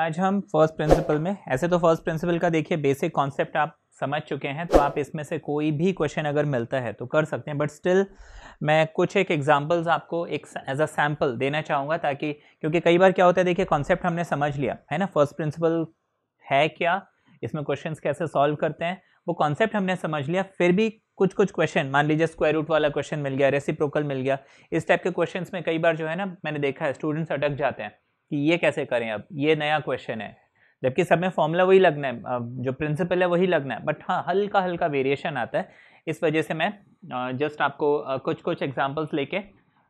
आज हम first principle में ऐसे तो फर्स्ट प्रिंसिपल का देखिए बेसिक कॉन्सेप्ट आप समझ चुके हैं तो आप इसमें से कोई भी क्वेश्चन अगर मिलता है तो कर सकते हैं बट स्टिल मैं कुछ एक एग्जांपल्स आपको एक एज अ सैम्पल देना चाहूँगा ताकि क्योंकि कई बार क्या होता है देखिए कॉन्सेप्ट हमने समझ लिया है ना फर्स्ट प्रिंसिपल है क्या इसमें क्वेश्चन कैसे सॉल्व करते हैं वो कॉन्सेप्ट हमने समझ लिया फिर भी कुछ कुछ क्वेश्चन मान लीजिए स्क्वायर रूट वाला क्वेश्चन मिल गया रेसिप्रोकल मिल गया इस टाइप के क्वेश्चंस में कई बार जो है ना मैंने देखा है स्टूडेंट्स अटक जाते हैं कि ये कैसे करें अब ये नया क्वेश्चन है जबकि सब में फॉर्मूला वही लगना है जो प्रिंसिपल है वही लगना है बट हाँ हल्का हल्का वेरिएशन आता है इस वजह से मैं जस्ट आपको कुछ कुछ एग्जाम्पल्स लेके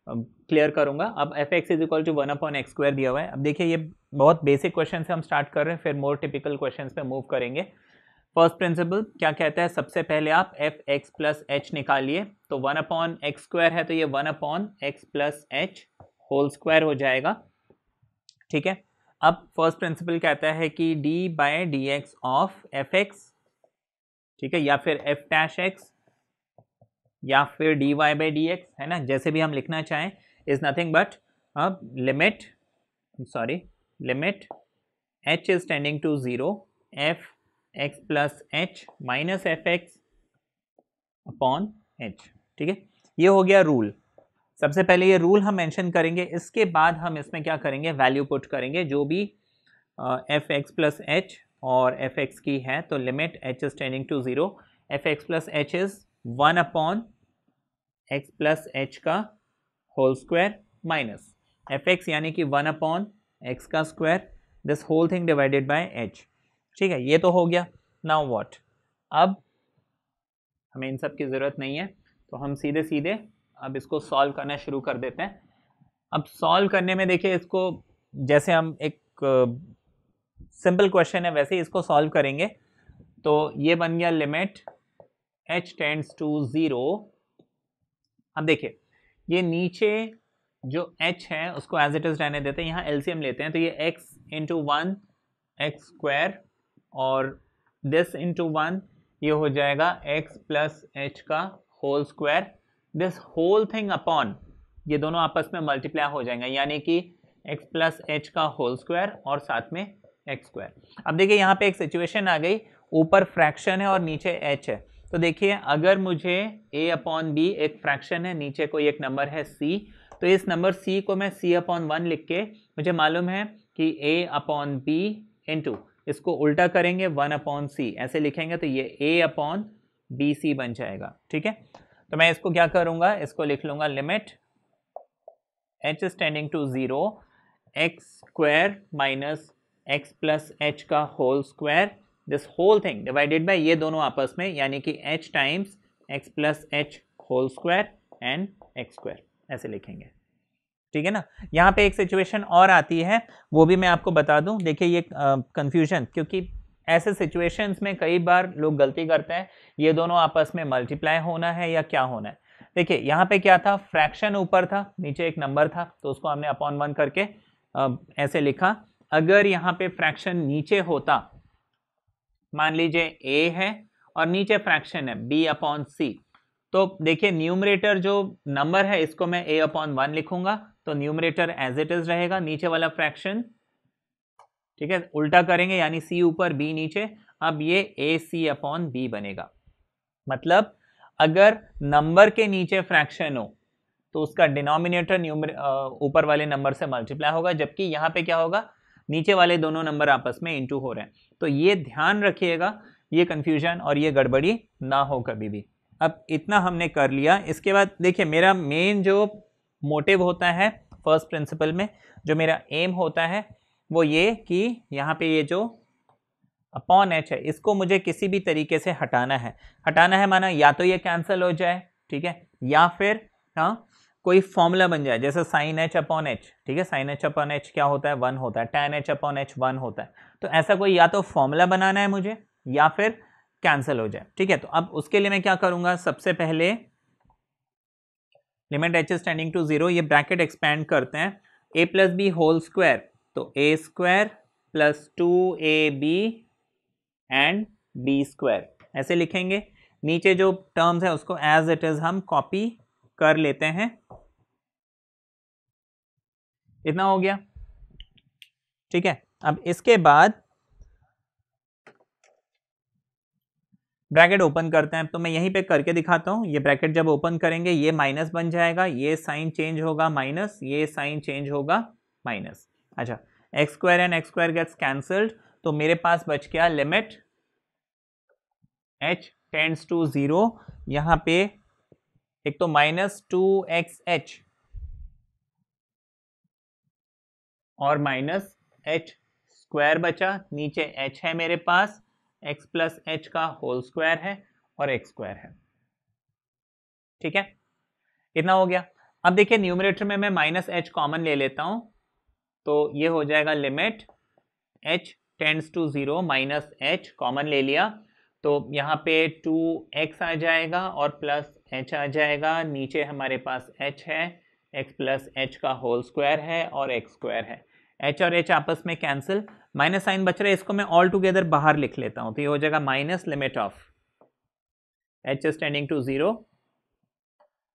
क्लियर करूंगा अब F X is equal to one upon X square दिया हुआ है अब देखिए ये बहुत बेसिक क्वेश्चन से हम स्टार्ट कर रहे हैं फिर मोर टिपिकल क्वेश्चन पे मूव करेंगे फर्स्ट प्रिंसिपल क्या कहता है सबसे पहले आप एफ एक्स प्लस एच निकालिए तो वन अपॉन एक्स स्क्वायर है तो ये one upon X plus H whole square हो जाएगा ठीक है अब फर्स्ट प्रिंसिपल कहता है कि d by D X of F X ठीक है या फिर एफ डैश एक्स या फिर D Y by D X है ना जैसे भी हम लिखना चाहें इज नथिंग बट अब limit sorry limit h is tending to zero F X plus H minus F X upon H ठीक है ये हो गया रूल सबसे पहले ये रूल हम मेंशन करेंगे इसके बाद हम इसमें क्या करेंगे वैल्यू पुट करेंगे जो भी एफ एक्स प्लस एच और एफ एक्स की है तो limit H is tending to zero F X plus H is one upon X plus H का whole square minus F X यानी कि वन अपॉन एक्स का square this whole thing divided by H ठीक है ये तो हो गया नाउ व्हाट अब हमें इन सब की ज़रूरत नहीं है तो हम सीधे सीधे अब इसको सॉल्व करना शुरू कर देते हैं अब सॉल्व करने में देखिए इसको जैसे हम एक सिंपल uh, क्वेश्चन है वैसे ही इसको सॉल्व करेंगे तो ये बन गया limit H tends to zero अब देखिए ये नीचे जो h है उसको एज इट इज़ रहने देते हैं यहाँ एल लेते हैं तो ये x into one X square और दिस इंटू वन ये हो जाएगा x प्लस एच का whole square this whole thing upon ये दोनों आपस में मल्टीप्लाई हो जाएंगे यानी कि एक्स प्लस एच का होल स्क्वायर और साथ में एक्स स्क्वायर अब देखिए यहाँ पे एक सिचुएशन आ गई ऊपर फ्रैक्शन है और नीचे एच है तो देखिए अगर मुझे ए अपॉन बी एक फ्रैक्शन है नीचे कोई एक नंबर है सी तो इस नंबर सी को मैं सी अपॉन वन लिख के मुझे मालूम है कि ए अपॉन बी इन इसको उल्टा करेंगे वन अपॉन सी ऐसे लिखेंगे तो ये ए अपॉन बी सी बन जाएगा ठीक है तो मैं इसको क्या करूंगा इसको लिख लूंगा limit H standing to zero X square minus X plus H का whole square this whole thing divided by ये दोनों आपस में यानी कि H times X plus H whole square and X square ऐसे लिखेंगे ठीक है ना यहाँ पे एक सिचुएशन और आती है वो भी मैं आपको बता दूँ देखिए ये कन्फ्यूजन क्योंकि ऐसे सिचुएशंस में कई बार लोग गलती करते हैं ये दोनों आपस में मल्टीप्लाई होना है या क्या होना है देखिए यहाँ पे क्या था फ्रैक्शन ऊपर था नीचे एक नंबर था तो उसको हमने अपॉन वन करके ऐसे लिखा अगर यहाँ पे फ्रैक्शन नीचे होता मान लीजिए ए है और नीचे फ्रैक्शन है बी अपॉन सी तो देखिए न्यूमरेटर जो नंबर है इसको मैं ए अपॉन वन लिखूंगा तो न्यूमरेटर एज इट इज रहेगा नीचे वाला फ्रैक्शन ठीक है उल्टा करेंगे यानी सी ऊपर बी नीचे अब ये ए सी अपॉन बी बनेगा मतलब अगर नंबर के नीचे फ्रैक्शन हो तो उसका डिनोमिनेटर ऊपर वाले नंबर से मल्टीप्लाई होगा जबकि यहाँ पे क्या होगा नीचे वाले दोनों नंबर आपस में इंटू हो रहे हैं तो ये ध्यान रखिएगा ये कन्फ्यूजन और ये गड़बड़ी ना हो कभी भी अब इतना हमने कर लिया इसके बाद देखिए मेरा मेन जो मोटिव होता है फर्स्ट प्रिंसिपल में जो मेरा एम होता है वो ये कि यहाँ पे ये जो अपॉन एच है इसको मुझे किसी भी तरीके से हटाना है हटाना है माना या तो ये कैंसिल हो जाए ठीक है या फिर हाँ कोई फॉर्मूला बन जाए जैसे साइन एच अपॉन एच ठीक है साइन एच अपॉन एच क्या होता है वन होता है ten H upon H one होता है तो ऐसा कोई या तो फॉर्मूला बनाना है मुझे या फिर कैंसिल हो जाए ठीक है तो अब उसके लिए मैं क्या करूँगा सबसे पहले limit H standing to zero ये ब्रैकेट एक्सपेंड करते हैं A plus B whole square तो A square plus two A B and B square ऐसे लिखेंगे नीचे जो टर्म्स है उसको एज इट इज हम कॉपी कर लेते हैं इतना हो गया ठीक है अब इसके बाद ब्रैकेट ओपन करते हैं तो मैं यहीं पे करके दिखाता हूँ ये ब्रैकेट जब ओपन करेंगे ये माइनस बन जाएगा ये साइन चेंज होगा माइनस ये साइन चेंज होगा माइनस अच्छा X square and X square gets cancelled तो मेरे पास बच गया limit H tends to zero यहां पे एक तो माइनस टू एक्स एच और माइनस एच स्क्वायर बचा नीचे एच है मेरे पास एक्स प्लस एच का होल स्क्वायर है और एक्स स्क्वायर है ठीक है इतना हो गया अब देखिए न्यूमरेटर में मैं माइनस एच कॉमन ले लेता हूं तो ये हो जाएगा limit H tends to zero minus H common ले लिया तो यहाँ पे टू एक्स आ जाएगा और प्लस एच आ जाएगा नीचे हमारे पास एच है एक्स प्लस एच का होल स्क्वायर है और एक्स स्क्वायर है एच और एच आपस में कैंसिल माइनस साइन बच रहा है इसको मैं ऑल टुगेदर बाहर लिख लेता हूँ तो ये हो जाएगा minus limit of H standing to zero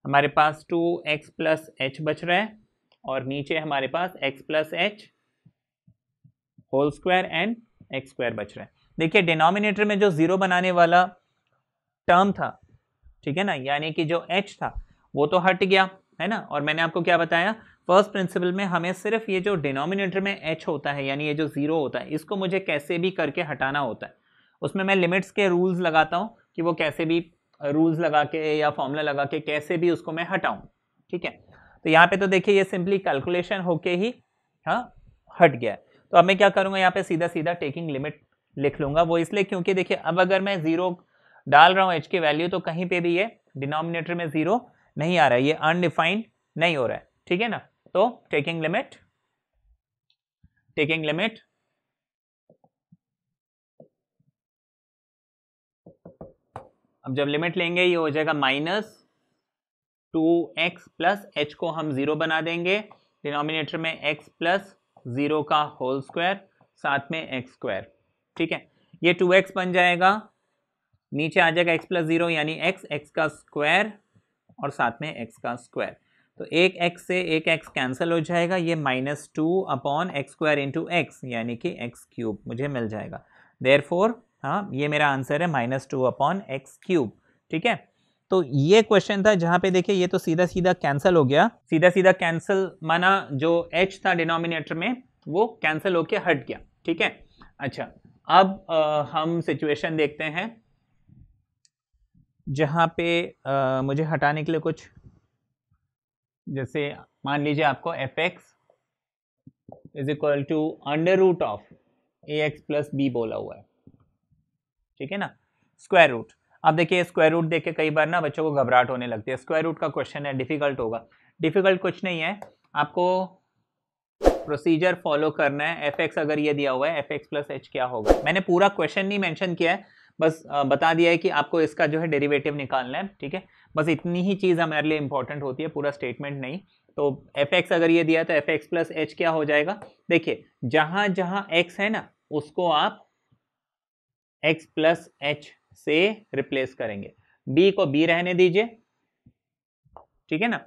हमारे पास टू एक्स प्लस एच बच रहा है और नीचे हमारे पास x plus H whole square and X square बच रहा है देखिए डिनोमिनेटर में जो ज़ीरो बनाने वाला टर्म था ठीक है ना यानी कि जो एच था वो तो हट गया है ना और मैंने आपको क्या बताया फर्स्ट प्रिंसिपल में हमें सिर्फ ये जो डिनोमिनेटर में एच होता है यानी ये जो ज़ीरो होता है इसको मुझे कैसे भी करके हटाना होता है उसमें मैं लिमिट्स के रूल्स लगाता हूँ कि वो कैसे भी रूल्स लगा के या फॉर्मूला लगा के कैसे भी उसको मैं हटाऊँ ठीक है तो यहाँ पे तो देखिए ये सिंपली कैलकुलेशन होके ही हाँ हट गया तो अब मैं क्या करूँगा यहाँ पे सीधा सीधा टेकिंग लिमिट लिख लूँगा वो इसलिए क्योंकि देखिए अब अगर मैं ज़ीरो डाल रहा हूँ एच की वैल्यू तो कहीं पे भी ये डिनोमिनेटर में ज़ीरो नहीं आ रहा है ये अनडिफाइंड नहीं हो रहा है ठीक है ना तो टेकिंग लिमिट टेकिंग लिमिट अब जब लिमिट लेंगे ये हो जाएगा minus two X plus H को हम ज़ीरो बना देंगे डिनोमिनेटर में एक्स प्लस ज़ीरो का होल स्क्वायर साथ में एक्स स्क्वायर ठीक है ये टू एक्स बन जाएगा नीचे आ जाएगा एक्स प्लस ज़ीरो यानी एक्स एक्स का स्क्वायर और साथ में एक्स का स्क्वायर तो एक एक्स से एक एक्स कैंसिल हो जाएगा ये minus two upon X square into X यानी कि एक्स क्यूब मुझे मिल जाएगा देर फोर हाँ ये मेरा आंसर है minus two upon X cube ठीक है तो ये क्वेश्चन था जहाँ पे देखिए ये तो सीधा सीधा कैंसिल हो गया सीधा सीधा कैंसिल माना जो एच था डिनोमिनेटर में वो कैंसिल होके हट गया ठीक है अच्छा अब आ, हम सिचुएशन देखते हैं जहाँ पे आ, मुझे हटाने के लिए कुछ जैसे मान लीजिए आपको F X is equal to under root of A X plus B बोला हुआ है ठीक है ना स्क्वायर रूट आप देखिए स्क्वायर रूट देख के कई बार ना बच्चों को घबराहट होने लगती है स्क्वायर रूट का क्वेश्चन है डिफिकल्ट होगा डिफिकल्ट कुछ नहीं है आपको प्रोसीजर फॉलो करना है एफ एक्स अगर ये दिया हुआ है एफ एक्स प्लस एच क्या होगा मैंने पूरा क्वेश्चन नहीं मैंशन किया है बस बता दिया है कि आपको इसका जो है डेरिवेटिव निकालना है ठीक है बस इतनी ही चीज़ हमारे लिए इंपॉर्टेंट होती है पूरा स्टेटमेंट नहीं तो एफ एक्स अगर ये दिया तो एफ एक्स प्लस एच क्या हो जाएगा देखिए जहाँ जहाँ एक्स है ना उसको आप एक्स प्लस एच से रिप्लेस करेंगे बी को बी रहने दीजिए ठीक है ना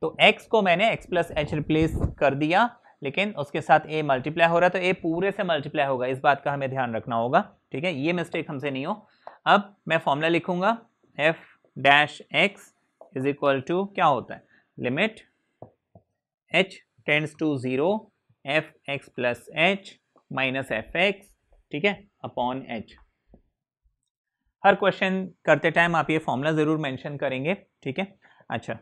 तो एक्स को मैंने एक्स प्लस एच रिप्लेस कर दिया लेकिन उसके साथ ए मल्टीप्लाई हो रहा है तो ए पूरे से मल्टीप्लाई होगा इस बात का हमें ध्यान रखना होगा ठीक है ये मिस्टेक हमसे नहीं हो अब मैं फॉर्मूला लिखूंगा F dash X is equal to क्या होता है limit H tends to zero F X plus H minus F X ठीक है अपॉन एच हर क्वेश्चन करते टाइम आप ये फॉर्मूला ज़रूर मेंशन करेंगे ठीक है अच्छा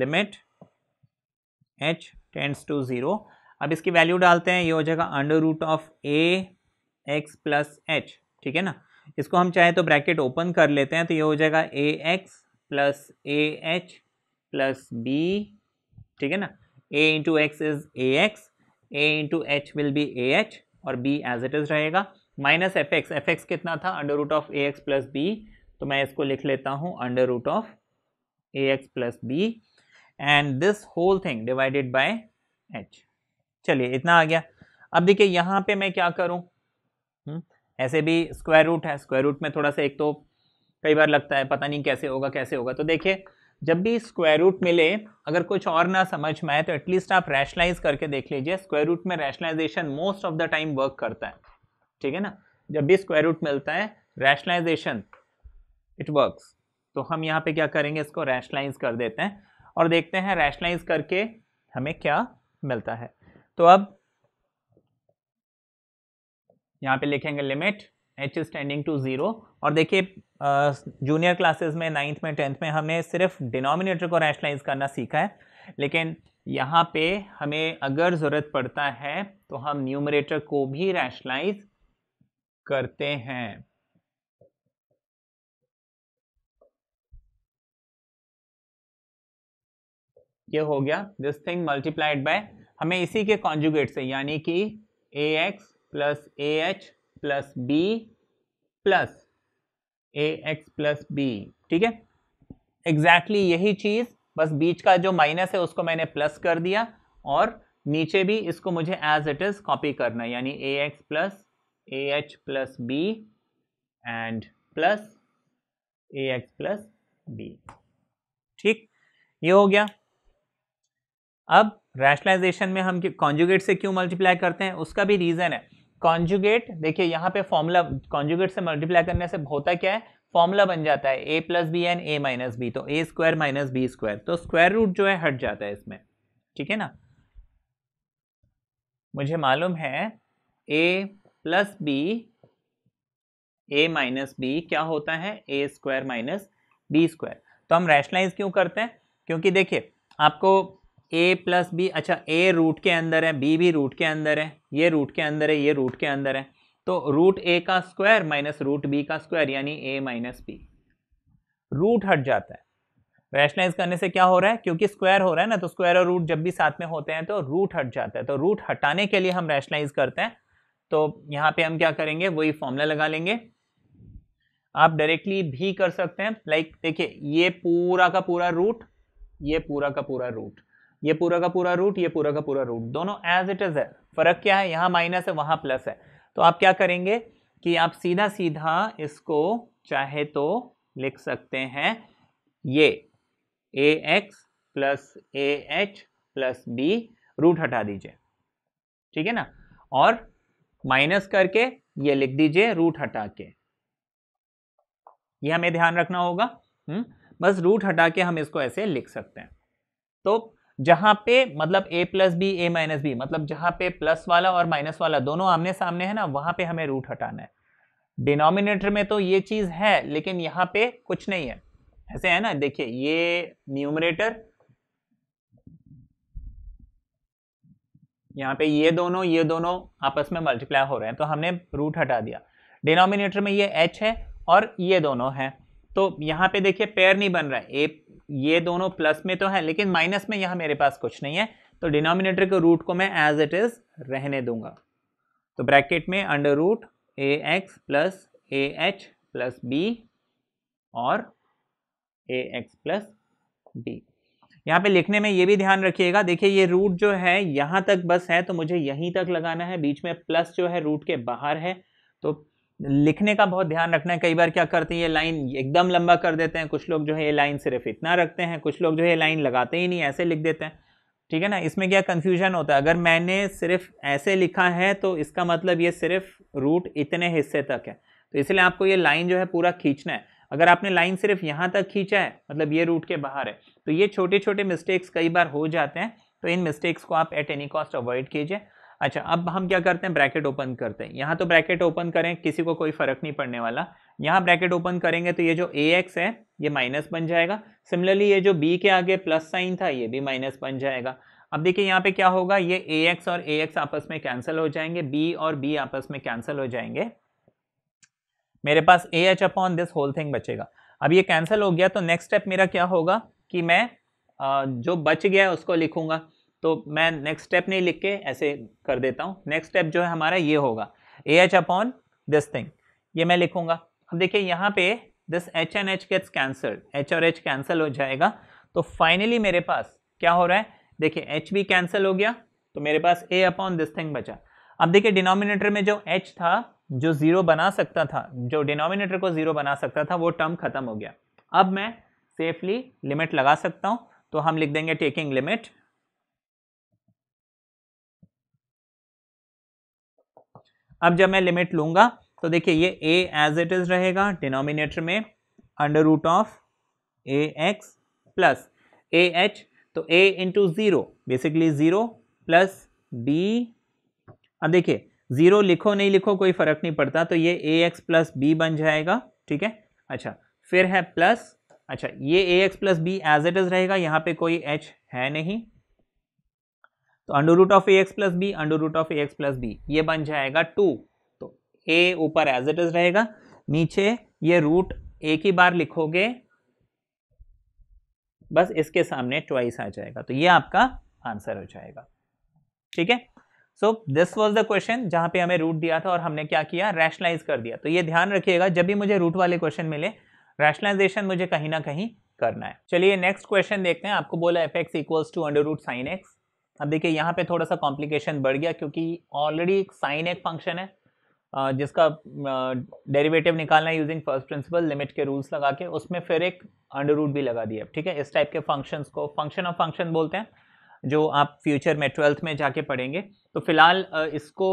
limit H tends to zero अब इसकी वैल्यू डालते हैं ये हो जाएगा under root of A X plus H ठीक है ना इसको हम चाहे तो ब्रैकेट ओपन कर लेते हैं तो ये हो जाएगा A X plus A H plus B ठीक है ना A into X is A X A into H will be A H और बी एज इट इज़ रहेगा minus F X F X कितना था under root of A X plus B तो मैं इसको लिख लेता हूँ under root of A X plus B and this whole thing divided by H चलिए इतना आ गया अब देखिए यहाँ पे मैं क्या करूँ हम्म, ऐसे भी स्क्वायर रूट है स्क्वायर रूट में थोड़ा सा एक तो कई बार लगता है पता नहीं कैसे होगा कैसे होगा तो देखिए जब भी स्क्वायर रूट मिले अगर कुछ और ना समझ में आए तो एटलीस्ट आप रैशलाइज करके देख लीजिए स्क्वायर रूट में rationalisation most of the time work करता है ठीक है ना जब भी स्क्वायर रूट मिलता है रैशनलाइजेशन इट वर्क्स तो हम यहाँ पे क्या करेंगे इसको रैशनलाइज कर देते हैं और देखते हैं रैशनलाइज करके हमें क्या मिलता है तो अब यहाँ पे लिखेंगे limit H standing to zero और देखिए जूनियर क्लासेस में नाइन्थ में टेंथ में हमने सिर्फ डिनोमिनेटर को रैशनलाइज करना सीखा है लेकिन यहाँ पे हमें अगर ज़रूरत पड़ता है तो हम न्यूमरेटर को भी रैशनलाइज करते हैं ये हो गया दिस थिंग मल्टीप्लाइड बाय हमें इसी के कॉन्जुगेट से यानी कि A X plus A H plus B plus A X plus B ठीक है एग्जैक्टली यही चीज़ बस बीच का जो माइनस है उसको मैंने प्लस कर दिया और नीचे भी इसको मुझे एज इट इज़ कॉपी करना है यानी A X plus AH plus B and plus AX plus B ठीक ये हो गया अब रैशनलाइजेशन में हम कॉन्जुगेट से क्यों मल्टीप्लाई करते हैं उसका भी रीज़न है कॉन्जुगेट देखिए यहाँ पे फॉर्मूला कॉन्जुगेट से मल्टीप्लाई करने से होता क्या है फॉर्मूला बन जाता है A plus B and A minus B तो A square minus B square तो स्क्वायर रूट जो है हट जाता है इसमें ठीक है ना मुझे मालूम है A plus B A minus B क्या होता है A square minus B square तो हम रैशनलाइज क्यों करते हैं क्योंकि देखिए आपको ए प्लस बी अच्छा ए रूट के अंदर है बी भी रूट के अंदर है ये रूट के अंदर है ये रूट के अंदर है तो रूट ए का स्क्वायर माइनस रूट बी का स्क्वायर यानी ए माइनस बी रूट हट जाता है रैशनलाइज करने से क्या हो रहा है क्योंकि स्क्वायर हो रहा है ना तो स्क्वायर और रूट जब भी साथ में होते हैं तो रूट हट जाता है तो रूट हटाने के लिए हम रैशनलाइज करते हैं तो यहाँ पे हम क्या करेंगे वही फॉर्मूला लगा लेंगे आप डायरेक्टली भी कर सकते हैं लाइक देखिए ये पूरा का पूरा रूट ये पूरा का पूरा रूट ये पूरा का पूरा रूट ये पूरा का पूरा रूट दोनों एज इट इज है फर्क क्या है यहाँ माइनस है वहां प्लस है तो आप क्या करेंगे कि आप सीधा सीधा इसको चाहे तो लिख सकते हैं ये A X plus A H plus B root हटा दीजिए ठीक है ना और माइनस करके ये लिख दीजिए रूट हटा के ये हमें ध्यान रखना होगा हुँ? हम्म, बस रूट हटा के हम इसको ऐसे लिख सकते हैं तो जहां पे मतलब a plus B A minus B मतलब जहां पे प्लस वाला और माइनस वाला दोनों आमने सामने है ना वहां पे हमें रूट हटाना है डिनोमिनेटर में तो ये चीज है लेकिन यहाँ पे कुछ नहीं है ऐसे है ना देखिए ये न्यूमरेटर यहाँ पे ये दोनों ये दोनों आपस में मल्टीप्लाई हो रहे हैं तो हमने रूट हटा दिया डिनोमिनेटर में ये एच है और ये दोनों हैं तो यहाँ पे देखिए पेयर नहीं बन रहा है ए ये दोनों प्लस में तो है लेकिन माइनस में यहाँ मेरे पास कुछ नहीं है तो डिनोमिनेटर के रूट को मैं एज इट इज़ रहने दूंगा तो ब्रैकेट में under root A X plus A H plus B और ए एक्स प्लस बी यहाँ पे लिखने में ये भी ध्यान रखिएगा देखिए ये रूट जो है यहाँ तक बस है तो मुझे यहीं तक लगाना है बीच में प्लस जो है रूट के बाहर है तो लिखने का बहुत ध्यान रखना है कई बार क्या करते हैं ये लाइन एकदम लंबा कर देते हैं कुछ लोग जो है ये लाइन सिर्फ इतना रखते हैं कुछ लोग जो है लाइन लगाते ही नहीं ऐसे लिख देते हैं ठीक है ना इसमें क्या कन्फ्यूजन होता है अगर मैंने सिर्फ ऐसे लिखा है तो इसका मतलब ये सिर्फ रूट इतने हिस्से तक है तो इसलिए आपको ये लाइन जो है पूरा खींचना है अगर आपने लाइन सिर्फ यहाँ तक खींचा है मतलब ये रूट के बाहर है तो ये छोटे छोटे मिस्टेक्स कई बार हो जाते हैं तो इन मिस्टेक्स को आप एट एनी कॉस्ट अवॉइड कीजिए अच्छा अब हम क्या करते हैं ब्रैकेट ओपन करते हैं यहाँ तो ब्रैकेट ओपन करें किसी को कोई फर्क नहीं पड़ने वाला यहाँ ब्रैकेट ओपन करेंगे तो ये जो ए एक्स है ये माइनस बन जाएगा सिमिलरली ये जो बी के आगे प्लस साइन था ये भी माइनस बन जाएगा अब देखिए यहाँ पे क्या होगा ये ए एक्स और ए एक्स आपस में कैंसिल हो जाएंगे बी और बी आपस में कैंसिल हो जाएंगे मेरे पास a H upon this whole thing बचेगा अब ये कैंसिल हो गया तो नेक्स्ट स्टेप मेरा क्या होगा कि मैं जो बच गया उसको लिखूंगा तो मैं नेक्स्ट स्टेप नहीं लिख के ऐसे कर देता हूँ नेक्स्ट स्टेप जो है हमारा ये होगा a H upon this thing ये मैं लिखूंगा अब देखिए यहाँ पे this H and H gets cancelled H और एच कैंसिल हो जाएगा तो फाइनली मेरे पास क्या हो रहा है देखिए एच भी कैंसिल हो गया तो मेरे पास ए अपॉन दिस थिंग बचा अब देखिए डिनोमिनेटर में जो एच था जो ज़ीरो बना सकता था जो डिनोमिनेटर को ज़ीरो बना सकता था वो टर्म ख़त्म हो गया अब मैं सेफली लिमिट लगा सकता हूँ तो हम लिख देंगे टेकिंग लिमिट अब जब मैं लिमिट लूंगा तो देखिए ये ए एज इट इज़ रहेगा डिनोमिनेटर में under root of A X plus A H तो A into zero basically zero plus B अब देखिए ज़ीरो लिखो नहीं लिखो कोई फ़र्क नहीं पड़ता तो ये ए एक्स प्लस बी बन जाएगा ठीक है अच्छा फिर है प्लस अच्छा ये A X plus B as it is रहेगा यहाँ पे कोई एच है नहीं तो under root of A X plus B under root of A X plus B ये बन जाएगा टू तो ए ऊपर एज इट इज़ रहेगा नीचे ये रूट एक ही बार लिखोगे बस इसके सामने ट्वाइस आ जाएगा तो ये आपका आंसर हो जाएगा ठीक है so this was the question जहाँ पे हमें रूट दिया था और हमने क्या किया रैशनलाइज कर दिया तो ये ध्यान रखिएगा जब भी मुझे रूट वाले क्वेश्चन मिले रैशनलाइजेशन मुझे कहीं ना कहीं करना है चलिए नेक्स्ट क्वेश्चन देखते हैं आपको बोला F X equals to under root sine X अब देखिए यहाँ पे थोड़ा सा कॉम्प्लिकेशन बढ़ गया क्योंकि ऑलरेडी एक साइन एक फंक्शन है जिसका डेरिवेटिव निकालना है यूजिंग फर्स्ट प्रिंसिपल लिमिट के रूल्स लगा के उसमें फिर एक अंडर रूट भी लगा दिया ठीक है इस टाइप के फंक्शंस को फंक्शन ऑफ फंक्शन बोलते हैं जो आप फ्यूचर में ट्वेल्थ में जाके पढ़ेंगे तो फिलहाल इसको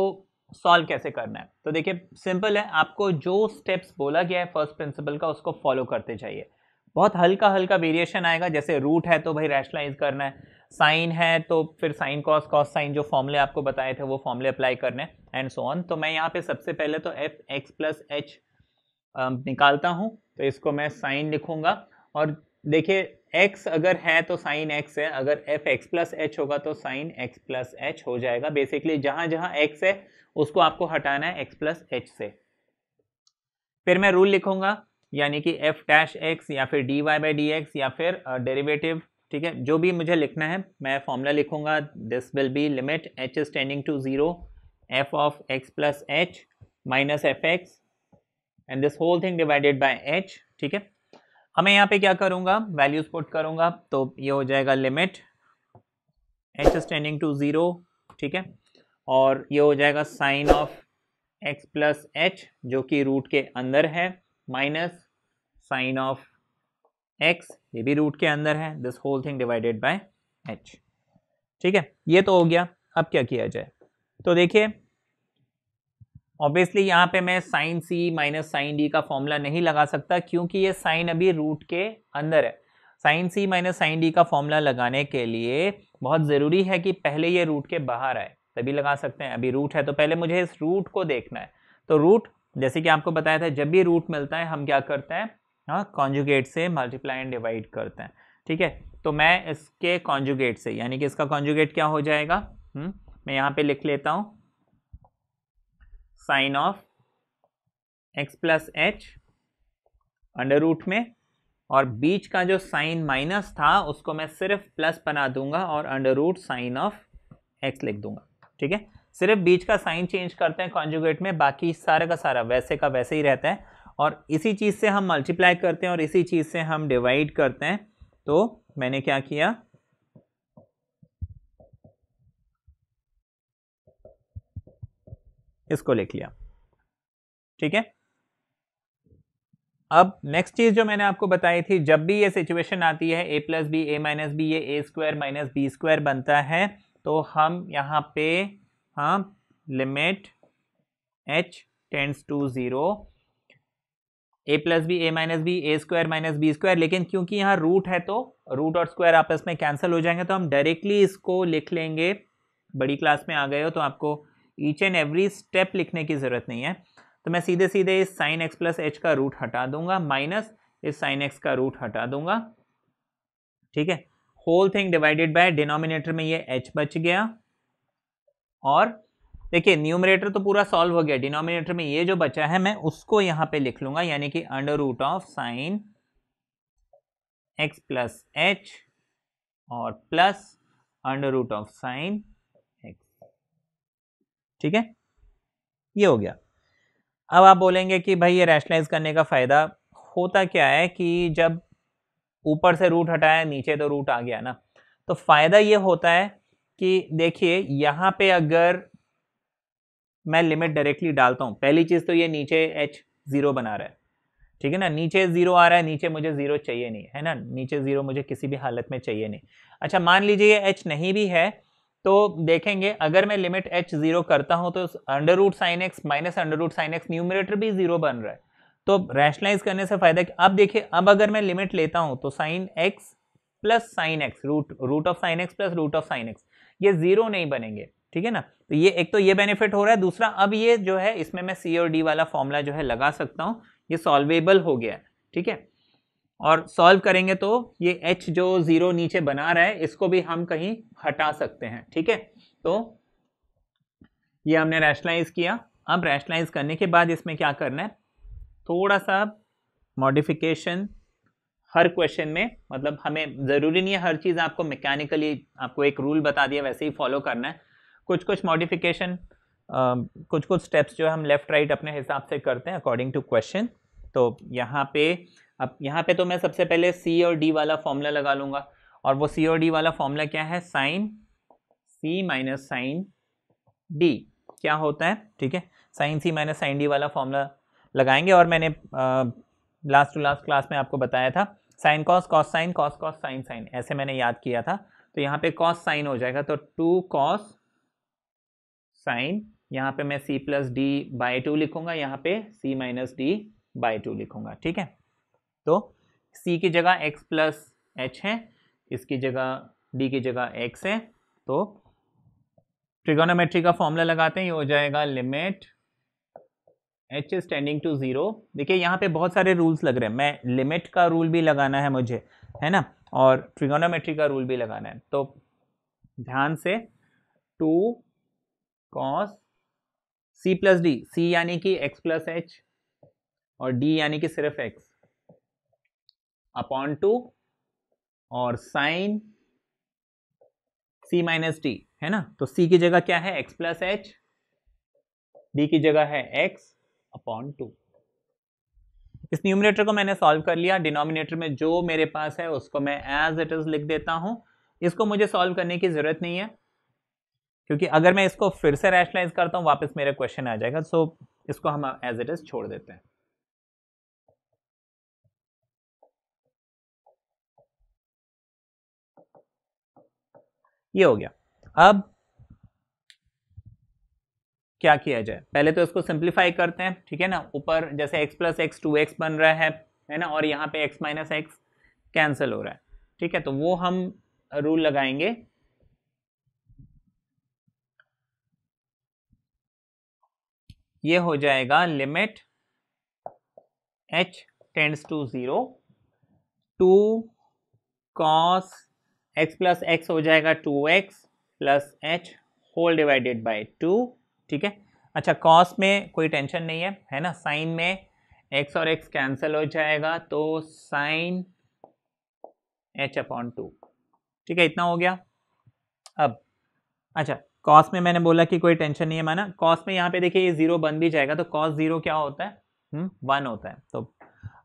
सॉल्व कैसे करना है तो देखिए सिंपल है आपको जो स्टेप्स बोला गया है फर्स्ट प्रिंसिपल का उसको फॉलो करते जाइए बहुत हल्का हल्का वेरिएशन आएगा जैसे रूट है तो भाई रैशनलाइज करना है साइन है तो फिर साइन कॉस कॉस साइन जो फॉर्मूले आपको बताए थे वो फॉर्मूले अप्लाई करने एंड सो ऑन तो मैं यहाँ पे सबसे पहले तो एफ एक्स प्लस एच निकालता हूँ तो इसको मैं साइन लिखूँगा और देखिए x अगर है तो साइन x है अगर एफ एक्स प्लस एच होगा तो साइन x प्लस एच हो जाएगा बेसिकली जहां जहां x है उसको आपको हटाना है x प्लस एच से फिर मैं रूल लिखूंगा यानी कि f डैश एक्स या फिर dy Y by D X या फिर डेरिवेटिव ठीक है जो भी मुझे लिखना है मैं फॉर्मूला लिखूंगा this will be limit H is tending to zero F of x plus H minus F X and this whole thing divided by H ठीक है हमें यहाँ पे क्या करूँगा वैल्यूज पुट करूँगा तो ये हो जाएगा limit H tending to zero ठीक है और ये हो जाएगा sine of x plus H जो कि रूट के अंदर है माइनस साइन ऑफ एक्स ये भी रूट के अंदर है this whole thing divided by H ठीक है ये तो हो गया अब क्या किया जाए तो देखिए ऑब्वियसली यहाँ पे मैं sine C minus sine D का फॉर्मूला नहीं लगा सकता क्योंकि ये साइन अभी रूट के अंदर है sine C minus sine D का फॉर्मूला लगाने के लिए बहुत ज़रूरी है कि पहले ये रूट के बाहर आए तभी लगा सकते हैं अभी रूट है तो पहले मुझे इस रूट को देखना है तो रूट जैसे कि आपको बताया था जब भी रूट मिलता है हम क्या करते हैं हाँ कॉन्जुगेट से मल्टीप्लाई एंड डिवाइड करते हैं ठीक है तो मैं इसके कॉन्जुगेट से यानी कि इसका कॉन्जुगेट क्या हो जाएगा हुँ? हम्म, मैं यहाँ पे लिख लेता हूँ sine of x plus H under root में और बीच का जो साइन माइनस था उसको मैं सिर्फ प्लस बना दूंगा और under root sine of X लिख दूंगा ठीक है सिर्फ बीच का साइन चेंज करते हैं कॉन्जुगेट में बाकी सारे का सारा वैसे का वैसे ही रहता है और इसी चीज़ से हम मल्टीप्लाई करते हैं और इसी चीज़ से हम डिवाइड करते हैं तो मैंने क्या किया इसको लिख लिया ठीक है अब नेक्स्ट चीज जो मैंने आपको बताई थी जब भी ये सिचुएशन आती है A plus B A minus B ये A square minus B square बनता है तो हम यहाँ पे हाँ limit H tends to zero A plus B A minus B A square minus B square लेकिन क्योंकि यहाँ रूट है तो रूट और स्क्वायर आपस में कैंसिल हो जाएंगे तो हम डायरेक्टली इसको लिख लेंगे बड़ी क्लास में आ गए हो तो आपको ईच एंड एवरी स्टेप लिखने की ज़रूरत नहीं है तो मैं सीधे सीधे इस साइन एक्स प्लस एच का रूट हटा दूंगा माइनस इस साइन एक्स का रूट हटा दूंगा ठीक है whole thing divided by denominator में ये एच बच गया और देखिए न्यूमरेटर तो पूरा सॉल्व हो गया डिनोमिनेटर में ये जो बचा है मैं उसको यहाँ पे लिख लूंगा यानी कि under root of sine X plus H और plus under root of sine ठीक है ये हो गया अब आप बोलेंगे कि भाई ये रैशनलाइज करने का फ़ायदा होता क्या है कि जब ऊपर से रूट हटाया नीचे तो रूट आ गया ना तो फ़ायदा ये होता है कि देखिए यहाँ पे अगर मैं लिमिट डायरेक्टली डालता हूँ पहली चीज़ तो ये नीचे एच ज़ीरो बना रहा है ठीक है ना नीचे ज़ीरो आ रहा है नीचे मुझे ज़ीरो चाहिए नहीं है ना नीचे ज़ीरो मुझे किसी भी हालत में चाहिए नहीं अच्छा मान लीजिए ये एच नहीं भी है तो देखेंगे अगर मैं लिमिट एच जीरो करता हूं तो under root sine X minus under root sine X numerator भी जीरो बन रहा है तो रैशनलाइज करने से फायदा अब देखिए अब अगर मैं लिमिट लेता हूं तो sine X plus sine X root root of sine X plus root of sine X ये जीरो नहीं बनेंगे ठीक है ना तो ये एक तो ये बेनिफिट हो रहा है दूसरा अब ये जो है इसमें मैं सी और डी वाला फॉर्मूला जो है लगा सकता हूँ ये सॉल्वेबल हो गया है ठीक है और सॉल्व करेंगे तो ये एच जो ज़ीरो नीचे बना रहा है इसको भी हम कहीं हटा सकते हैं ठीक है तो ये हमने रैशनलाइज किया अब रैशनलाइज करने के बाद इसमें क्या करना है थोड़ा सा मॉडिफिकेशन हर क्वेश्चन में मतलब हमें ज़रूरी नहीं है हर चीज़ आपको मैकेनिकली आपको एक रूल बता दिया वैसे ही फॉलो करना है कुछ कुछ मॉडिफिकेशन कुछ कुछ स्टेप्स जो हम लेफ़्ट राइट अपने हिसाब से करते हैं अकॉर्डिंग टू क्वेश्चन तो यहाँ पे अब यहाँ पे तो मैं सबसे पहले सी और डी वाला फॉर्मूला लगा लूँगा और वो सी और डी वाला फॉर्मूला क्या है sine C minus sine D क्या होता है ठीक है sine C minus sine D वाला फॉर्मूला लगाएंगे और मैंने लास्ट टू लास्ट क्लास में आपको बताया था sine cos cos sine cos cos sine sine ऐसे मैंने याद किया था तो यहाँ पे कॉस साइन हो जाएगा तो टू कॉस साइन यहाँ पे मैं C plus D by two लिखूंगा यहाँ पे C minus D by two लिखूंगा ठीक है तो सी की जगह x प्लस एच है इसकी जगह डी की जगह x है तो ट्रिगोनोमेट्री का फॉर्मूला लगाते हैं ये हो जाएगा limit H is tending to zero देखिए यहाँ पे बहुत सारे रूल्स लग रहे हैं मैं लिमिट का रूल भी लगाना है मुझे है ना और ट्रिगोनोमेट्री का रूल भी लगाना है तो ध्यान से two cos C plus D C यानी कि एक्स प्लस एच और डी यानी कि सिर्फ एक्स अपॉन टू और साइन सी माइनस टी है ना तो सी की जगह क्या है एक्स प्लस एच डी की जगह है एक्स अपॉन टू इस न्यूमिनेटर को मैंने सॉल्व कर लिया डिनोमिनेटर में जो मेरे पास है उसको मैं एज इट इज लिख देता हूं इसको मुझे सॉल्व करने की ज़रूरत नहीं है क्योंकि अगर मैं इसको फिर से रैशलाइज करता हूँ वापस मेरा क्वेश्चन आ जाएगा सो so, इसको हम एज इट इज़ छोड़ देते हैं ये हो गया अब क्या किया जाए पहले तो इसको सिंप्लीफाई करते हैं ठीक है ना ऊपर जैसे x plus X two X बन रहा है है ना और यहाँ पे x माइनस एक्स कैंसिल हो रहा है ठीक है तो वो हम रूल लगाएंगे ये हो जाएगा limit h tends to zero two cos X plus X हो जाएगा two X plus H whole divided by two ठीक है अच्छा कॉस में कोई टेंशन नहीं है है ना साइन में एक्स और एक्स कैंसिल हो जाएगा तो साइन एच अपॉन टू ठीक है इतना हो गया अब अच्छा कॉस में मैंने बोला कि कोई टेंशन नहीं है माना कॉस में यहाँ पे देखिए ये जीरो बन भी जाएगा तो कॉस जीरो क्या होता है वन हम्म, होता है तो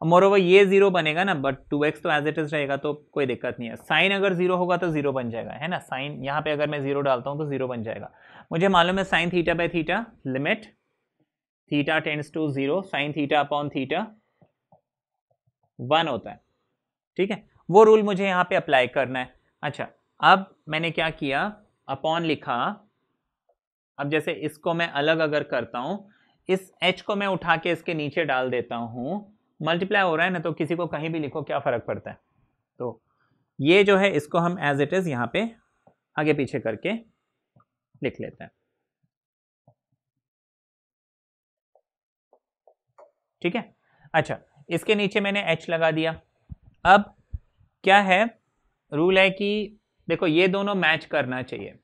मोर ओवर ये जीरो बनेगा ना बट टू एक्स तो एज इट इज रहेगा तो कोई दिक्कत नहीं है साइन अगर जीरो होगा तो जीरो बन जाएगा है ना साइन यहाँ पे अगर मैं जीरो डालता हूँ तो जीरो बन जाएगा मुझे मालूम है sine theta by theta limit theta tends to zero sine theta upon theta one होता है ठीक है वो रूल मुझे यहाँ पे अप्लाई करना है अच्छा अब मैंने क्या किया अपॉन लिखा अब जैसे इसको मैं अलग अगर करता हूँ इस एच को मैं उठा के इसके नीचे डाल देता हूँ मल्टीप्लाई हो रहा है ना तो किसी को कहीं भी लिखो क्या फ़र्क पड़ता है तो ये जो है इसको हम एज इट इज़ यहाँ पे आगे पीछे करके लिख लेते हैं ठीक है अच्छा इसके नीचे मैंने एच लगा दिया अब क्या है रूल है कि देखो ये दोनों मैच करना चाहिए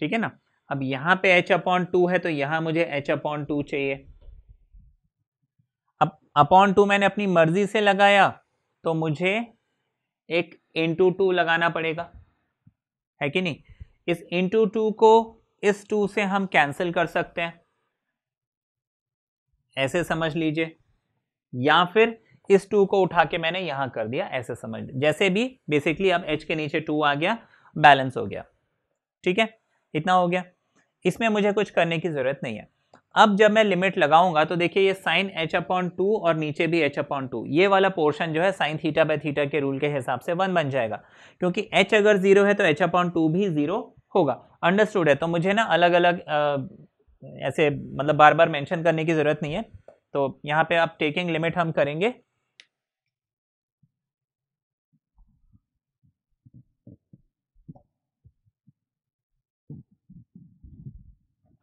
ठीक है ना अब यहाँ पे एच अपॉन टू है तो यहाँ मुझे एच अपॉन टू चाहिए अपॉन टू मैंने अपनी मर्जी से लगाया तो मुझे एक इंटू टू लगाना पड़ेगा है कि नहीं इस इंटू टू को इस टू से हम कैंसिल कर सकते हैं ऐसे समझ लीजिए या फिर इस टू को उठा के मैंने यहां कर दिया ऐसे समझ जैसे भी बेसिकली अब एच के नीचे टू आ गया बैलेंस हो गया ठीक है इतना हो गया इसमें मुझे कुछ करने की ज़रूरत नहीं है अब जब मैं लिमिट लगाऊंगा तो देखिए ये साइन एच अपॉन टू और नीचे भी एच अपॉन टू ये वाला पोर्शन जो है साइन थीटा बाय थीटा के रूल के हिसाब से वन बन जाएगा क्योंकि एच अगर जीरो है तो एच अपॉन टू भी जीरो होगा अंडरस्टूड है तो मुझे ना अलग अलग आ, ऐसे मतलब बार बार मेंशन करने की ज़रूरत नहीं है तो यहाँ पे आप टेकिंग लिमिट हम करेंगे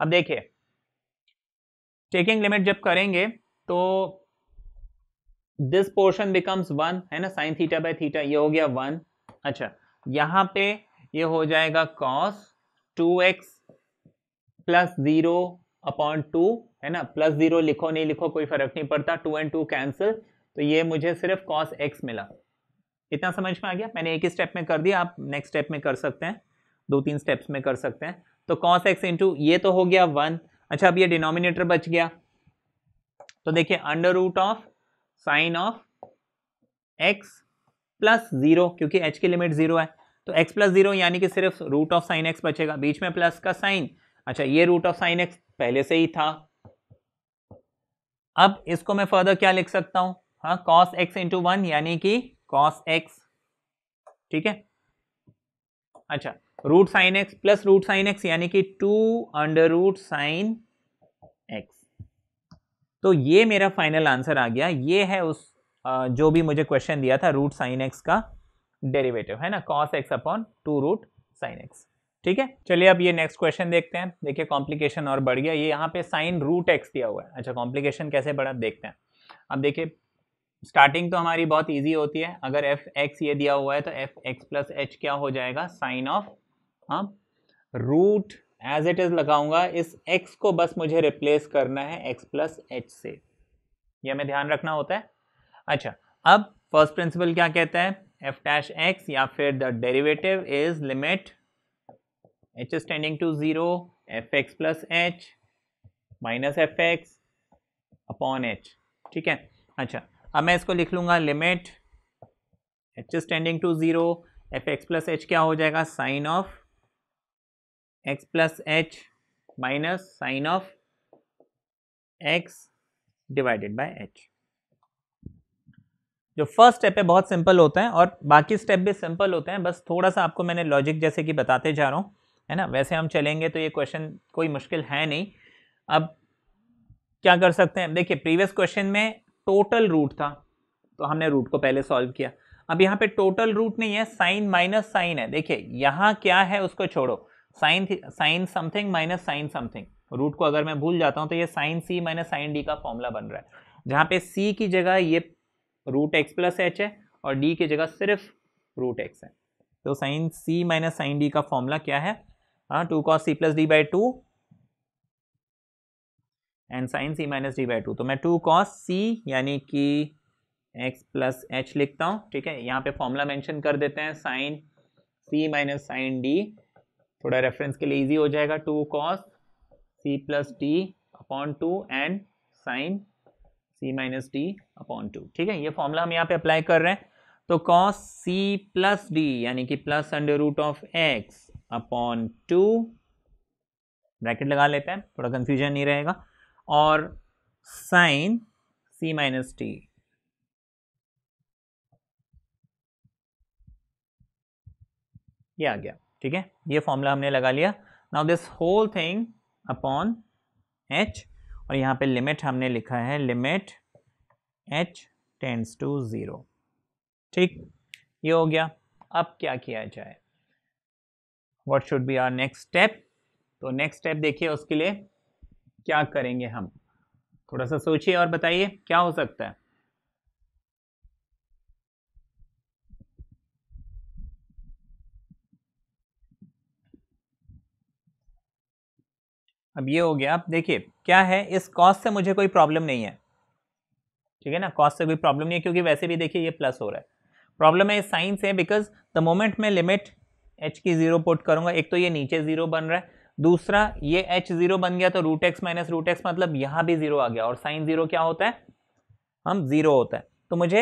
अब देखिए टेकिंग लिमिट जब करेंगे तो दिस पोर्शन बिकम्स वन है ना साइन थीटा बाय थीटा ये हो गया वन अच्छा यहाँ पे ये हो जाएगा cos two X plus zero upon two है ना प्लस जीरो लिखो नहीं लिखो कोई फर्क नहीं पड़ता टू एंड टू कैंसिल तो ये मुझे सिर्फ कॉस एक्स मिला इतना समझ में आ गया मैंने एक ही स्टेप में कर दिया आप नेक्स्ट स्टेप में कर सकते हैं दो तीन स्टेप्स में कर सकते हैं तो कॉस एक्स इंटू ये तो हो गया वन अच्छा अब ये डिनोमिनेटर बच गया तो देखिए under root of sine of x plus zero क्योंकि एच की लिमिट जीरो है तो एक्स प्लस जीरो यानी कि सिर्फ रूट ऑफ साइन एक्स बचेगा बीच में प्लस का साइन अच्छा ये रूट ऑफ साइन एक्स पहले से ही था अब इसको मैं फर्दर क्या लिख सकता हूं हाँ कॉस एक्स इंटू वन यानी कि कॉस एक्स ठीक है अच्छा root sine X plus root sine X यानी कि two under root sine X तो ये मेरा फाइनल आंसर आ गया ये है उस जो भी मुझे क्वेश्चन दिया था रूट साइन एक्स का डेरिवेटिव है ना cos X upon two root sine X ठीक है चलिए अब ये नेक्स्ट क्वेश्चन देखते हैं देखिए कॉम्प्लिकेशन और बढ़ गया ये यहाँ पे साइन रूट एक्स दिया हुआ है अच्छा कॉम्प्लिकेशन कैसे बढ़ा देखते हैं अब देखिए स्टार्टिंग तो हमारी बहुत ईजी होती है अगर एफ एक्स ये दिया हुआ है तो एफ एक्स प्लस एच क्या हो जाएगा साइन ऑफ हाँ रूट एज इट इज लगाऊंगा इस x को बस मुझे रिप्लेस करना है x प्लस एच से यह हमें ध्यान रखना होता है अच्छा अब फर्स्ट प्रिंसिपल क्या कहता है एफ डैश एक्स या फिर the derivative is limit H is tending to zero F X plus H minus F X upon H ठीक है अच्छा अब मैं इसको लिख लूंगा limit H is tending to zero F X plus H क्या हो जाएगा sine of x plus H minus sine of X divided by H जो फर्स्ट स्टेप है बहुत सिंपल होता है और बाकी स्टेप भी सिंपल होते हैं बस थोड़ा सा आपको मैंने लॉजिक जैसे कि बताते जा रहा हूँ है ना वैसे हम चलेंगे तो ये क्वेश्चन कोई मुश्किल है नहीं अब क्या कर सकते हैं देखिए प्रीवियस क्वेश्चन में टोटल रूट था तो हमने रूट को पहले सॉल्व किया अब यहाँ पे टोटल रूट नहीं है साइन माइनस साइन है देखिए यहाँ क्या है उसको छोड़ो sine sine something minus sine something root को अगर मैं भूल जाता हूँ तो ये sine C minus sine D का फॉर्मूला बन रहा है जहाँ पे सी की जगह ये रूट एक्स प्लस एच है और डी की जगह सिर्फ रूट एक्स है तो sine C minus sine D का फॉर्मूला क्या है हाँ two cos C plus D by two and sine C minus D by two तो मैं टू कॉस सी यानी कि एक्स प्लस एच लिखता हूँ ठीक है यहाँ पे फॉर्मूला मेंशन कर देते हैं sine C minus sine D थोड़ा रेफरेंस के लिए इजी हो जाएगा two cos C plus T upon two and sine C minus T upon two ठीक है ये फॉर्मूला हम यहाँ पे अप्लाई कर रहे हैं तो कॉस सी प्लस डी यानी कि plus under root of X upon two bracket लगा लेते हैं थोड़ा कंफ्यूजन नहीं रहेगा और साइन सी माइनस टी ये आ गया ठीक है ये फॉर्मूला हमने लगा लिया now this whole thing upon H और यहाँ पे लिमिट हमने लिखा है limit H tends to zero ठीक ये हो गया अब क्या किया जाए what should be our next step तो नेक्स्ट स्टेप देखिए उसके लिए क्या करेंगे हम थोड़ा सा सोचिए और बताइए क्या हो सकता है अब ये हो गया आप देखिए क्या है इस कॉज से मुझे कोई प्रॉब्लम नहीं है ठीक है ना कॉज से कोई प्रॉब्लम नहीं है क्योंकि वैसे भी देखिए ये प्लस हो रहा है प्रॉब्लम है इस साइन से बिकॉज द मोमेंट मैं लिमिट एच की जीरो पुट करूंगा एक तो ये नीचे जीरो बन रहा है दूसरा ये एच जीरो बन गया तो root x minus root X मतलब यहाँ भी जीरो आ गया और साइन जीरो क्या होता है हम जीरो होता है तो मुझे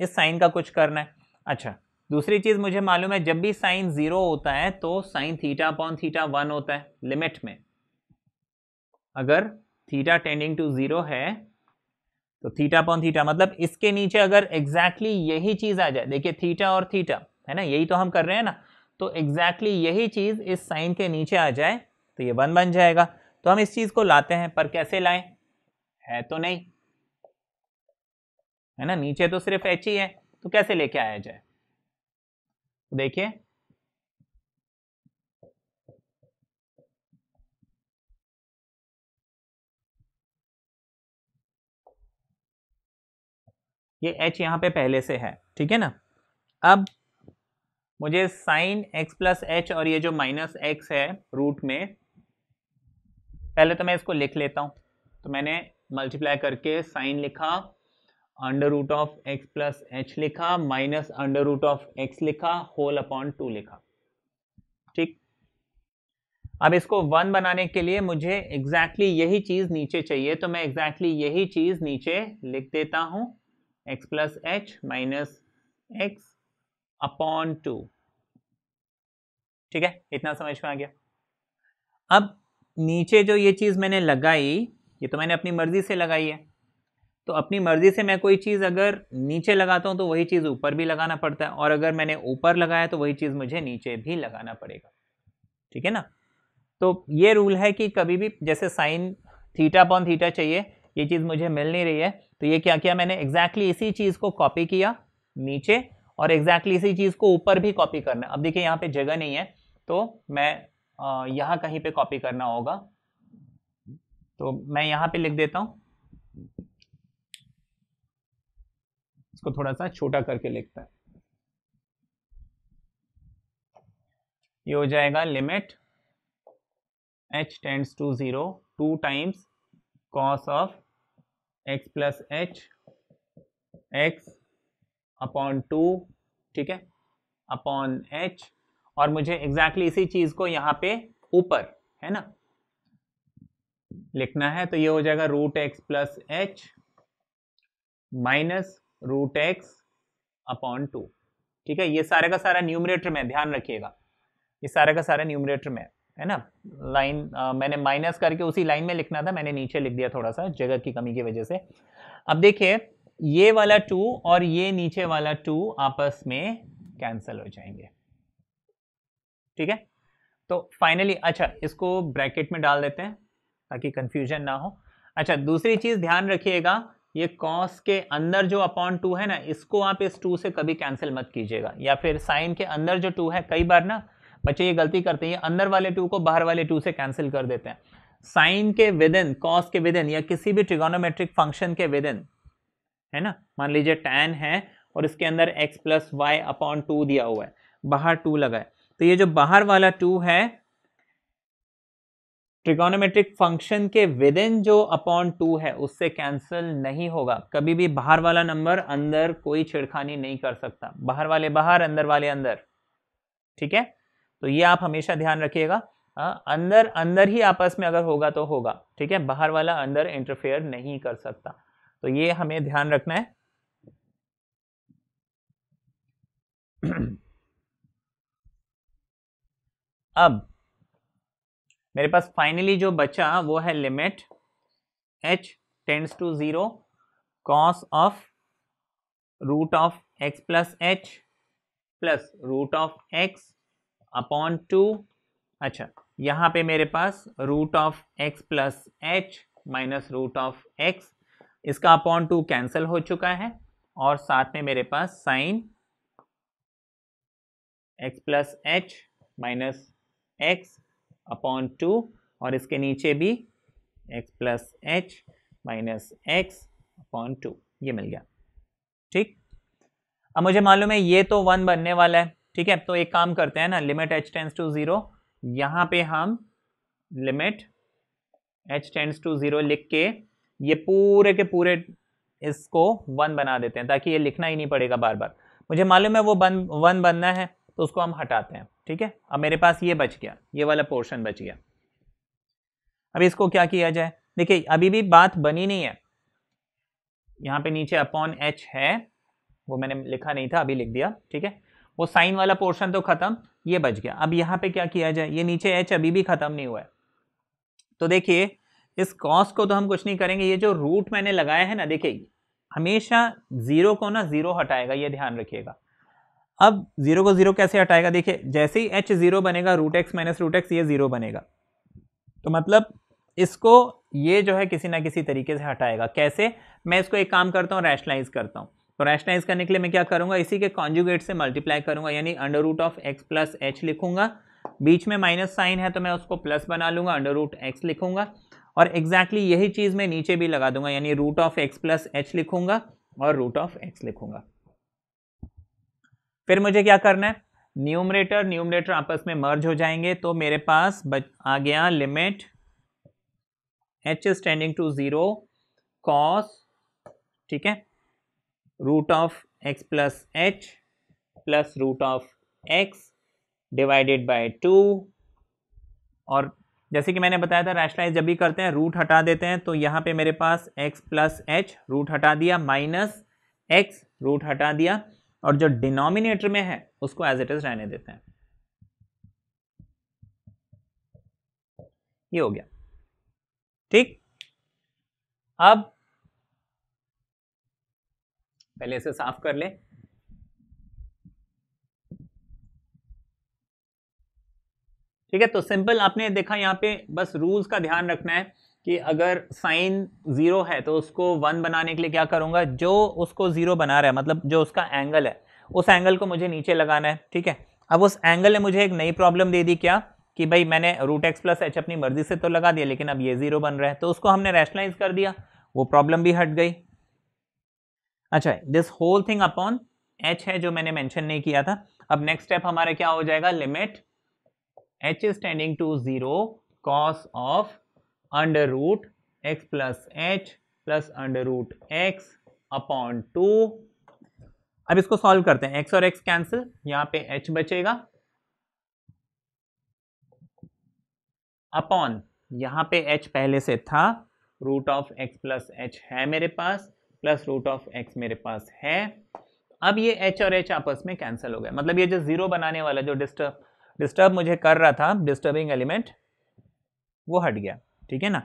इस साइन का कुछ करना है अच्छा दूसरी चीज़ मुझे मालूम है जब भी साइन जीरो होता है तो sine theta upon theta one होता है लिमिट में अगर थीटा टेंडिंग टू जीरो है तो थीटा पॉन थीटा मतलब इसके नीचे अगर एग्जैक्टली exactly यही चीज आ जाए देखिए थीटा और थीटा है ना यही तो हम कर रहे हैं ना तो एग्जैक्टली exactly यही चीज इस साइन के नीचे आ जाए तो ये वन बन जाएगा तो हम इस चीज को लाते हैं पर कैसे लाएं है तो नहीं है ना नीचे तो सिर्फ एच ही है तो कैसे लेके आया जाए देखिए ये एच यहाँ पे पहले से है ठीक है ना अब मुझे साइन एक्स प्लस एच और ये जो माइनस एक्स है रूट में पहले तो मैं इसको लिख लेता हूँ तो मैंने मल्टीप्लाई करके साइन लिखा under root of x plus H लिखा minus under root of X लिखा होल अपॉन टू लिखा ठीक अब इसको वन बनाने के लिए मुझे एग्जैक्टली exactly यही चीज़ नीचे चाहिए तो मैं एग्जैक्टली exactly यही चीज़ नीचे लिख देता हूँ X plus H minus X upon two ठीक है इतना समझ में आ गया अब नीचे जो ये चीज़ मैंने लगाई ये तो मैंने अपनी मर्ज़ी से लगाई है तो अपनी मर्ज़ी से मैं कोई चीज़ अगर नीचे लगाता हूँ तो वही चीज़ ऊपर भी लगाना पड़ता है और अगर मैंने ऊपर लगाया तो वही चीज़ मुझे नीचे भी लगाना पड़ेगा ठीक है ना तो ये रूल है कि कभी भी जैसे साइन थीटा अपॉन थीटा चाहिए ये चीज़ मुझे मिल नहीं रही है तो ये क्या किया मैंने एग्जैक्टली exactly इसी चीज़ को कॉपी किया नीचे और एग्जैक्टली exactly इसी चीज़ को ऊपर भी कॉपी करना अब देखिए यहाँ पे जगह नहीं है तो मैं यहाँ कहीं पे कॉपी करना होगा तो मैं यहाँ पे लिख देता हूँ इसको थोड़ा सा छोटा करके लिखता है ये हो जाएगा limit h tends to zero two times cos of x plus H X upon two ठीक है अपॉन एच और मुझे एग्जैक्टली exactly इसी चीज को यहाँ पे ऊपर है ना लिखना है तो ये हो जाएगा root x plus H minus root x upon two ठीक है ये सारे का सारा न्यूमरेटर में ध्यान रखिएगा ये सारे का सारा न्यूमरेटर में है ना लाइन मैंने माइनस करके उसी लाइन में लिखना था मैंने नीचे लिख दिया थोड़ा सा जगह की कमी की वजह से अब देखिए ये वाला टू और ये नीचे वाला टू आपस में कैंसिल हो जाएंगे ठीक है तो फाइनली अच्छा इसको ब्रैकेट में डाल देते हैं ताकि कंफ्यूजन ना हो अच्छा दूसरी चीज़ ध्यान रखिएगा ये कॉस के अंदर जो अपॉन टू है ना इसको आप इस टू से कभी कैंसिल मत कीजिएगा या फिर साइन के अंदर जो टू है कई बार ना बच्चे ये गलती करते हैं ये अंदर वाले टू को बाहर वाले टू से कैंसिल कर देते हैं साइन के विदिन कॉस के विदिन या किसी भी ट्रिगोनोमेट्रिक फंक्शन के विदिन है ना मान लीजिए टैन है और इसके अंदर X plus Y upon two दिया हुआ है बाहर टू लगा है तो ये जो बाहर वाला टू है ट्रिगोनोमेट्रिक फंक्शन के विद इन जो अपॉन टू है उससे कैंसिल नहीं होगा कभी भी बाहर वाला नंबर अंदर कोई छेड़खानी नहीं कर सकता बाहर वाले बाहर अंदर वाले अंदर ठीक है तो ये आप हमेशा ध्यान रखिएगा हाँ, अंदर अंदर ही आपस में अगर होगा तो होगा ठीक है बाहर वाला अंदर इंटरफेयर नहीं कर सकता तो ये हमें ध्यान रखना है अब मेरे पास फाइनली जो बचा वो है limit h tends to zero cos of root of x plus H plus root of X upon two अच्छा यहाँ पे मेरे पास root of x plus H minus root of X इसका अपॉन टू कैंसिल हो चुका है और साथ में मेरे पास sine X plus H minus X upon two और इसके नीचे भी X plus H minus X upon two ये मिल गया ठीक अब मुझे मालूम है ये तो वन बनने वाला है ठीक है तो एक काम करते हैं ना limit H tends to zero यहाँ पे हम limit H tends to zero लिख के ये पूरे के पूरे इसको वन बना देते हैं ताकि ये लिखना ही नहीं पड़ेगा बार बार मुझे मालूम है वो बन वन बनना है तो उसको हम हटाते हैं ठीक है अब मेरे पास ये बच गया ये वाला पोर्शन बच गया अब इसको क्या किया जाए देखिए अभी भी बात बनी नहीं है यहाँ पे नीचे अपॉन एच है वो मैंने लिखा नहीं था अभी लिख दिया ठीक है वो साइन वाला पोर्शन तो खत्म ये बच गया अब यहाँ पे क्या किया जाए ये नीचे एच अभी भी खत्म नहीं हुआ है तो देखिए इस कॉस को तो हम कुछ नहीं करेंगे ये जो रूट मैंने लगाया है ना देखिए हमेशा जीरो को ना जीरो हटाएगा ये ध्यान रखिएगा अब जीरो को जीरो कैसे हटाएगा देखिए जैसे ही एच जीरो बनेगा root x minus root x ये जीरो बनेगा तो मतलब इसको ये जो है किसी ना किसी तरीके से हटाएगा कैसे मैं इसको एक काम करता हूँ रैशनलाइज करता हूँ तो रैशनाइज करने के लिए मैं क्या करूँगा इसी के कॉन्जुगेट से मल्टीप्लाई करूँगा यानी under root of x plus h लिखूंगा बीच में माइनस साइन है तो मैं उसको प्लस बना लूँगा अंडर रूट एक्स लिखूंगा और एग्जैक्टली exactly यही चीज़ मैं नीचे भी लगा दूंगा यानी root of x plus h लिखूंगा और रूट ऑफ एक्स लिखूंगा फिर मुझे क्या करना है न्यूमरेटर न्यूमरेटर आपस में मर्ज हो जाएंगे तो मेरे पास आ गया limit H tending to zero cos ठीक है root of x plus h plus root of x divided by 2 और जैसे कि मैंने बताया था रैशनलाइज जब भी करते हैं रूट हटा देते हैं तो यहाँ पे मेरे पास x प्लस एच रूट हटा दिया माइनस एक्स रूट हटा दिया और जो डिनोमिनेटर में है उसको एज इट इज रहने देते हैं ये हो गया ठीक अब पहले इसे साफ कर लें ठीक है तो सिंपल आपने देखा यहाँ पे बस रूल्स का ध्यान रखना है कि अगर साइन ज़ीरो है तो उसको वन बनाने के लिए क्या करूँगा जो उसको ज़ीरो बना रहा है मतलब जो उसका एंगल है उस एंगल को मुझे नीचे लगाना है ठीक है अब उस एंगल ने मुझे एक नई प्रॉब्लम दे दी क्या कि भाई मैंने रूट एक्स प्लस एच अपनी मर्जी से तो लगा दिया लेकिन अब ये ज़ीरो बन रहा है तो उसको हमने रैशनलाइज कर दिया वो प्रॉब्लम भी हट गई अच्छा this whole thing upon h है जो मैंने मैंशन नहीं किया था अब नेक्स्ट स्टेप हमारा क्या हो जाएगा limit H is tending to zero cos of under root x plus H plus under root x upon two अब इसको सॉल्व करते हैं एक्स और एक्स कैंसिल यहाँ पे एच बचेगा अपॉन यहां पे एच पहले से था root of x plus h है मेरे पास प्लस रूट ऑफ एक्स मेरे पास है अब ये एच और एच आपस में कैंसिल हो गया मतलब ये जो जीरो बनाने वाला जो डिस्टर्ब डिस्टर्ब मुझे कर रहा था डिस्टर्बिंग एलिमेंट वो हट गया ठीक है ना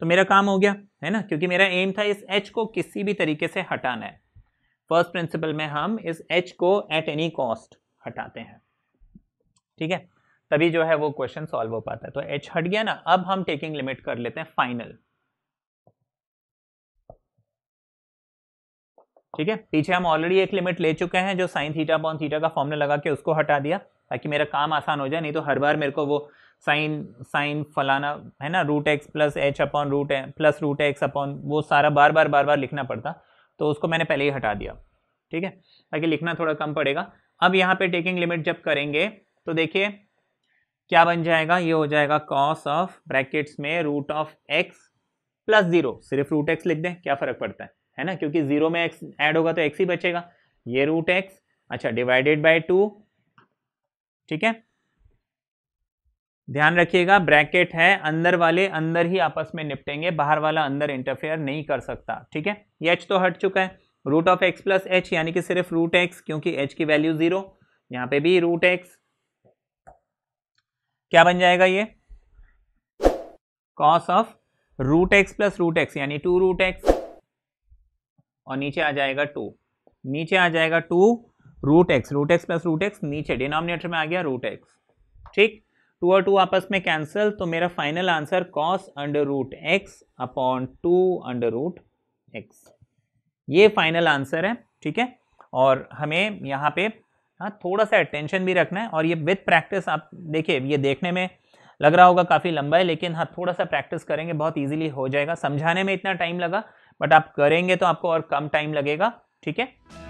तो मेरा काम हो गया है ना क्योंकि मेरा एम था इस एच को किसी भी तरीके से हटाना है फर्स्ट प्रिंसिपल में हम इस एच को एट एनी कॉस्ट हटाते हैं ठीक है तभी जो है वो क्वेश्चन सॉल्व हो पाता है तो एच हट गया ना अब हम टेकिंग लिमिट कर लेते हैं फाइनल ठीक है पीछे हम ऑलरेडी एक लिमिट ले चुके हैं जो साइन थीटा अपॉन थीटा का फॉर्मूला लगा के उसको हटा दिया ताकि मेरा काम आसान हो जाए नहीं तो हर बार मेरे को वो साइन साइन फलाना है ना root x plus h upon root plus root x upon वो सारा बार बार बार बार लिखना पड़ता तो उसको मैंने पहले ही हटा दिया ठीक है ताकि लिखना थोड़ा कम पड़ेगा अब यहाँ पे टेकिंग लिमिट जब करेंगे तो देखिए क्या बन जाएगा ये हो जाएगा कॉस ऑफ ब्रैकेट्स में root of x plus zero सिर्फ रूट एक्स लिख दें क्या फ़र्क पड़ता है है ना क्योंकि जीरो में एक्स ऐड होगा तो एक्स ही बचेगा ये रूट एक्स अच्छा डिवाइडेड बाय टू ठीक है ध्यान रखिएगा ब्रैकेट है अंदर वाले अंदर ही आपस में निपटेंगे बाहर वाला अंदर इंटरफेयर नहीं कर सकता ठीक है ये एच तो हट चुका है root of x plus h यानी कि सिर्फ रूट एक्स क्योंकि एच की वैल्यू जीरो यहां पे भी रूट एक्स क्या बन जाएगा ये cos of root x plus root x यानी टू रूट एक्स और नीचे आ जाएगा टू नीचे आ जाएगा two root x root x plus root x नीचे डिनोमिनेटर में आ गया रूट एक्स ठीक टू और टू आपस में कैंसिल तो मेरा final answer cos under root x upon two under root x ये फाइनल आंसर है ठीक है और हमें यहाँ पे हाँ थोड़ा सा अटेंशन भी रखना है और ये विथ प्रैक्टिस आप देखिए ये देखने में लग रहा होगा काफ़ी लंबा है लेकिन हाँ थोड़ा सा प्रैक्टिस करेंगे बहुत इजीली हो जाएगा समझाने में इतना टाइम लगा बट आप करेंगे तो आपको और कम टाइम लगेगा ठीक है